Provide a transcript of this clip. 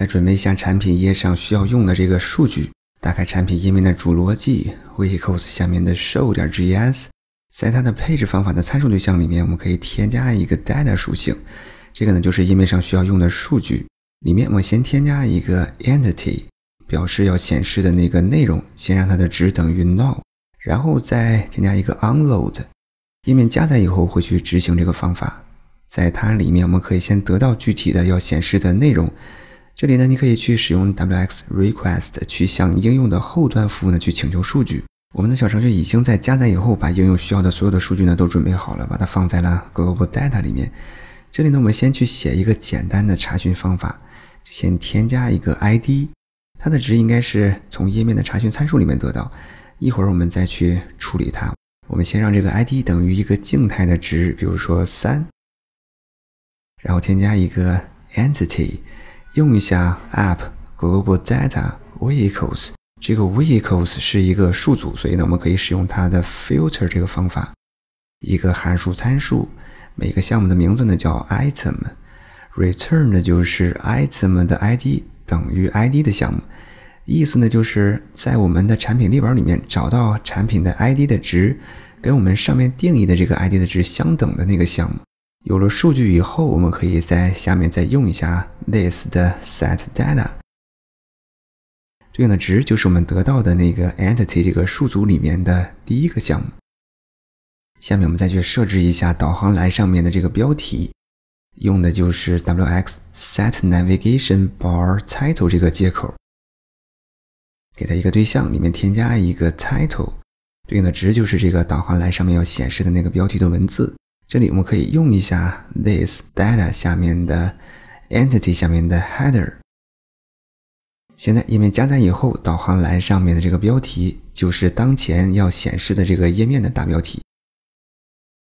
再准备一下产品页上需要用的这个数据。打开产品页面的主逻辑，WeeCos 下面的 Show 点 g s 在它的配置方法的参数对象里面，我们可以添加一个 data 属性。这个呢，就是页面上需要用的数据。里面我先添加一个 entity，表示要显示的那个内容。先让它的值等于 n o l 然后再添加一个 onLoad，页面加载以后会去执行这个方法。在它里面，我们可以先得到具体的要显示的内容。这里呢，你可以去使用 wx request 去向应用的后端服务呢去请求数据。我们的小程序已经在加载以后，把应用需要的所有的数据呢都准备好了，把它放在了 global data 里面。这里呢，我们先去写一个简单的查询方法，先添加一个 id，它的值应该是从页面的查询参数里面得到。一会儿我们再去处理它。我们先让这个 id 等于一个静态的值，比如说三，然后添加一个 entity。用一下 app global data vehicles 这个 vehicles 是一个数组，所以呢，我们可以使用它的 filter 这个方法，一个函数参数，每个项目的名字呢叫 item，return 就是 item 的 id 等于 id 的项目，意思呢就是在我们的产品列表里面找到产品的 id 的值，跟我们上面定义的这个 id 的值相等的那个项目。有了数据以后，我们可以在下面再用一下。this.setData 对应的值就是我们得到的那个 entity 这个数组里面的第一个项目。下面我们再去设置一下导航栏上面的这个标题，用的就是 wx.setNavigationBarTitle 这个接口，给它一个对象，里面添加一个 title，对应的值就是这个导航栏上面要显示的那个标题的文字。这里我们可以用一下 this.data 下面的。Entity 下面的 Header，现在页面加载以后，导航栏上面的这个标题就是当前要显示的这个页面的大标题。